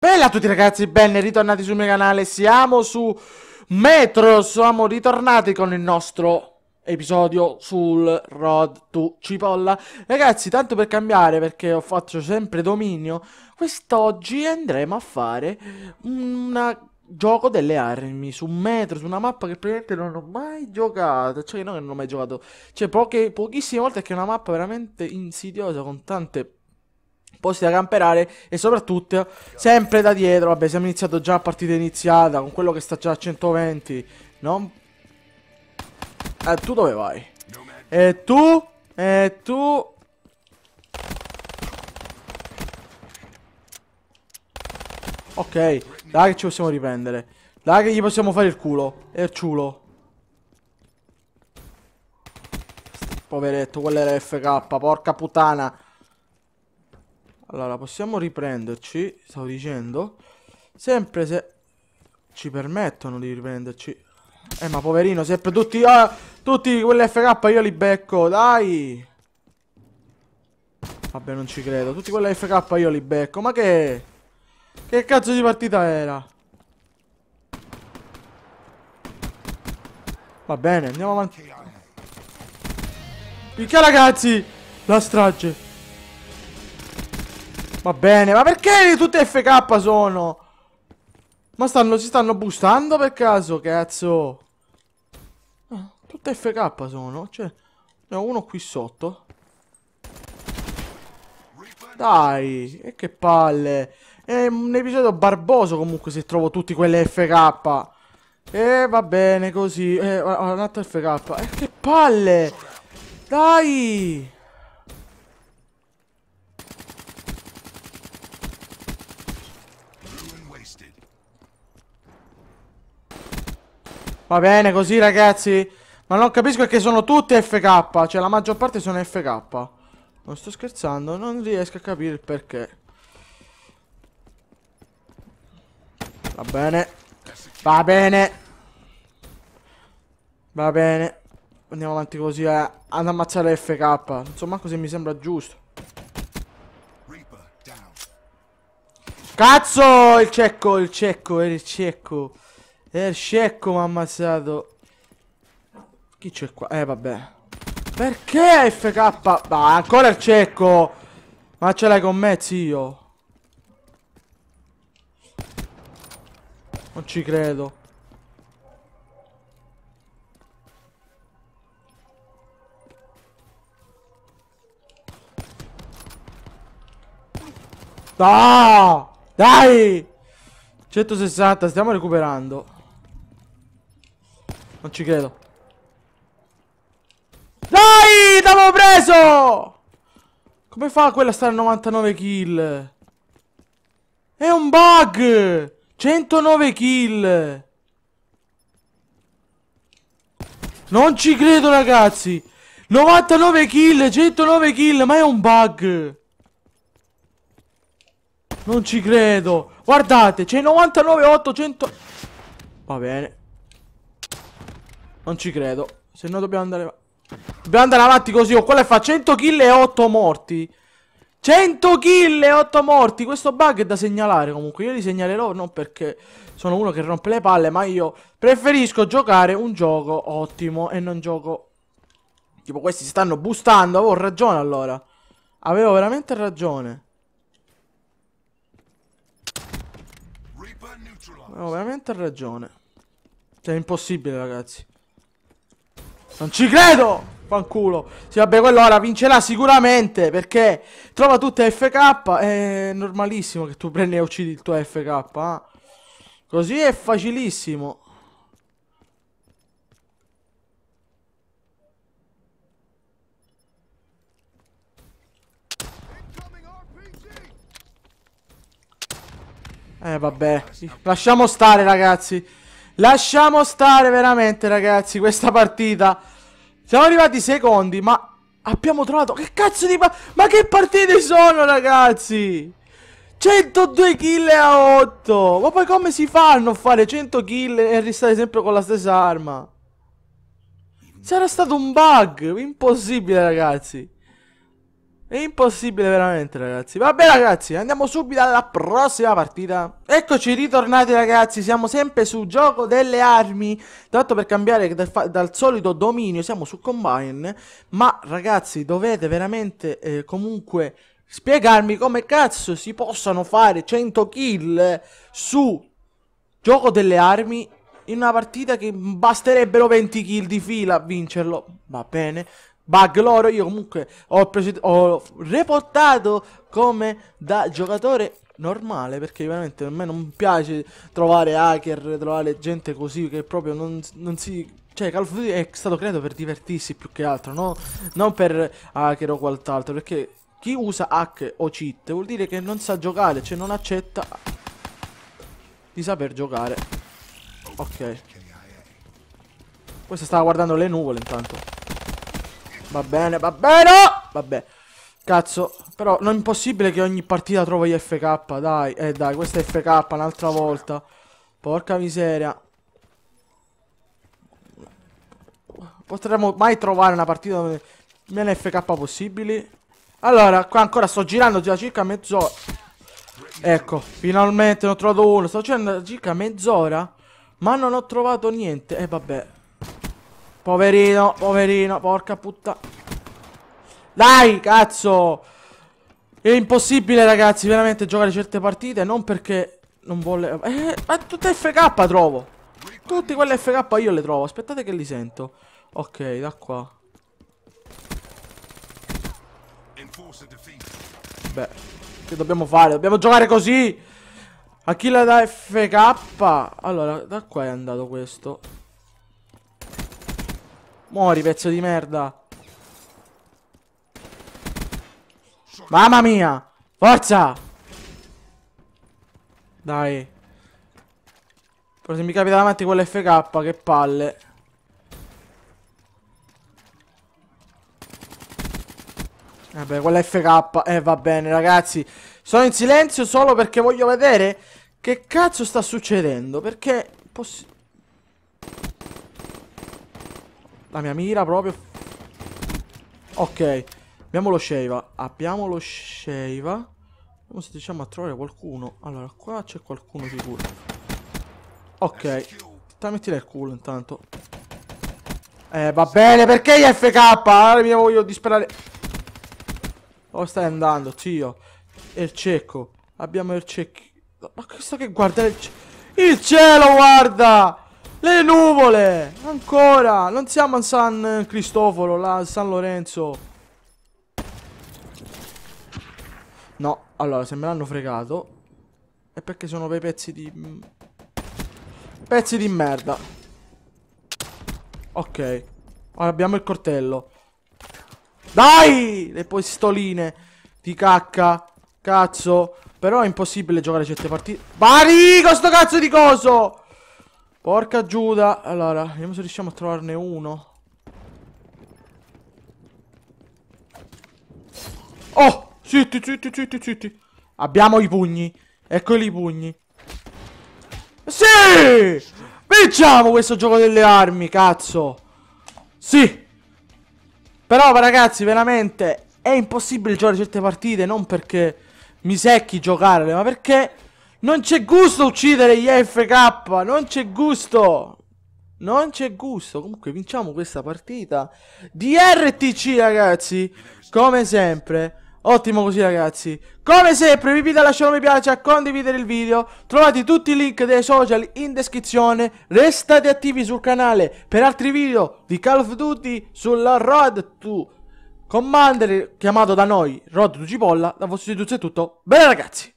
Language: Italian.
Bella a tutti ragazzi, ben ritornati sul mio canale, siamo su Metro, siamo ritornati con il nostro episodio sul Road to Cipolla Ragazzi, tanto per cambiare, perché ho fatto sempre dominio, quest'oggi andremo a fare un gioco delle armi su Metro, su una mappa che praticamente non ho mai giocato Cioè, no che non ho mai giocato, cioè poche, pochissime volte che è una mappa veramente insidiosa con tante posti da camperare e soprattutto sempre da dietro, vabbè siamo iniziato già a partita iniziata con quello che sta già a 120, no? eh, tu dove vai? E eh, tu? E eh, tu? Ok, dai che ci possiamo riprendere. Dai che gli possiamo fare il culo. erciulo. Poveretto, quello era FK, porca puttana. Allora, possiamo riprenderci, stavo dicendo. Sempre se ci permettono di riprenderci. Eh, ma poverino, sempre tutti... Ah, tutti FK io li becco, dai! Vabbè, non ci credo. Tutti quelli FK io li becco, ma che... Che cazzo di partita era? Va bene, andiamo avanti. Picchia ragazzi! La strage! Va bene, ma perché tutte FK sono? Ma stanno, si stanno boostando per caso, cazzo? Ah, tutte FK sono, cioè... Ne ho uno qui sotto. Dai, e che palle. È un episodio barboso comunque se trovo tutti quelle FK. E va bene così. Eh, un altro FK. E che palle. Dai. Va bene così ragazzi Ma non capisco perché sono tutte FK Cioè la maggior parte sono FK Non sto scherzando Non riesco a capire il perché Va bene Va bene Va bene Andiamo avanti così eh, ad ammazzare FK Insomma così mi sembra giusto Cazzo il cecco Il cecco il cecco e eh, il scecco mi ha ammazzato. Chi c'è qua? Eh, vabbè. Perché FK? Ma ancora il cecco! Ma ce l'hai con me, zio? Non ci credo. No! Dai! 160, stiamo recuperando. Non ci credo. Dai, L'avevo preso! Come fa quella a stare a 99 kill? È un bug! 109 kill! Non ci credo, ragazzi! 99 kill, 109 kill, ma è un bug! Non ci credo! Guardate, c'è 99, 800... Va bene. Non ci credo. Se no dobbiamo andare... Dobbiamo andare avanti così. O oh, quella fa 100 kill e 8 morti. 100 kill e 8 morti. Questo bug è da segnalare comunque. Io li segnalerò non perché sono uno che rompe le palle, ma io preferisco giocare un gioco ottimo e non gioco... Tipo questi stanno boostando. Avevo ragione allora. Avevo veramente ragione. Avevo veramente ragione. Cioè è impossibile ragazzi. Non ci credo! Fanculo. Sì, vabbè, quello ora vincerà sicuramente perché trova tutte FK. È normalissimo che tu prendi e uccidi il tuo FK. Eh? Così è facilissimo. Eh vabbè, lasciamo stare ragazzi. Lasciamo stare veramente ragazzi questa partita Siamo arrivati secondi ma abbiamo trovato Che cazzo di... Ma che partite sono ragazzi 102 kill a 8 Ma poi come si fa a non fare 100 kill e restare sempre con la stessa arma Sarà stato un bug Impossibile ragazzi è impossibile veramente ragazzi Vabbè ragazzi andiamo subito alla prossima partita Eccoci ritornati ragazzi Siamo sempre su gioco delle armi Tanto per cambiare dal, dal solito dominio Siamo su combine Ma ragazzi dovete veramente eh, comunque Spiegarmi come cazzo si possano fare 100 kill Su gioco delle armi in una partita che basterebbero 20 kill di fila a vincerlo. Va bene bug loro io comunque ho, ho reportato come da giocatore normale perché veramente a me non piace trovare hacker, trovare gente così che proprio non, non si... Cioè Call of Duty è stato creato per divertirsi più che altro, no? non per hacker o quant'altro perché chi usa hack o cheat vuol dire che non sa giocare, cioè non accetta di saper giocare. Ok. Questo stava guardando le nuvole intanto. Va bene, va bene! Oh! Vabbè. Cazzo, però non è impossibile che ogni partita trovo gli FK, dai. Eh dai, questa è FK un'altra volta. Porca miseria. Potremmo mai trovare una partita dove meno FK possibili? Allora, qua ancora sto girando già circa mezz'ora. Ecco, finalmente ne ho trovato uno. Sto girando circa mezz'ora, ma non ho trovato niente. eh, vabbè. Poverino, poverino, porca puttana. Dai, cazzo! È impossibile, ragazzi, veramente giocare certe partite, non perché non volle... Eh, ma tutte FK trovo! Tutte quelle FK io le trovo, aspettate che li sento. Ok, da qua. Beh, che dobbiamo fare? Dobbiamo giocare così! A chi la da FK! Allora, da qua è andato questo. Muori, pezzo di merda. Mamma mia! Forza! Dai. Però se mi capita davanti quell'FK, che palle. Vabbè, quell'FK. Eh, va bene, ragazzi. Sono in silenzio solo perché voglio vedere che cazzo sta succedendo. Perché... Poss la mia mira proprio. Ok. Abbiamo lo sceiva Abbiamo lo sceiva Vediamo se riusciamo a trovare qualcuno. Allora, qua c'è qualcuno sicuro. Ok. Te metti nel culo intanto. Eh, va bene, perché gli FK? Allora, mi voglio disperare. Dove oh, stai andando, zio? Il cecco Abbiamo il cieco. Ma questo che guarda il cielo. Il cielo, guarda! Le nuvole! Ancora! Non siamo a San Cristoforo, là, a San Lorenzo. No, allora, se me l'hanno fregato... È perché sono quei pezzi di... Mm, pezzi di merda. Ok. Ora abbiamo il cortello. Dai! Le pistoline di cacca. Cazzo. Però è impossibile giocare certe partite. Bari! Con sto cazzo di coso! Porca Giuda. Allora, vediamo se riusciamo a trovarne uno. Oh! Zitti, zitti, zitti, zitti. Abbiamo i pugni. Eccoli i pugni. Sì! Vinciamo questo gioco delle armi, cazzo. Sì. Però, ragazzi, veramente è impossibile giocare certe partite non perché mi secchi giocarle, ma perché non c'è gusto uccidere gli FK, non c'è gusto. Non c'è gusto. Comunque vinciamo questa partita di RTC, ragazzi. Come sempre. Ottimo così ragazzi Come sempre vi invito a lasciare un mi piace A condividere il video Trovate tutti i link dei social in descrizione Restate attivi sul canale Per altri video di Call of Duty Sulla Road to Commander Chiamato da noi Road to Cipolla Da vostro istituzio è tutto Bene ragazzi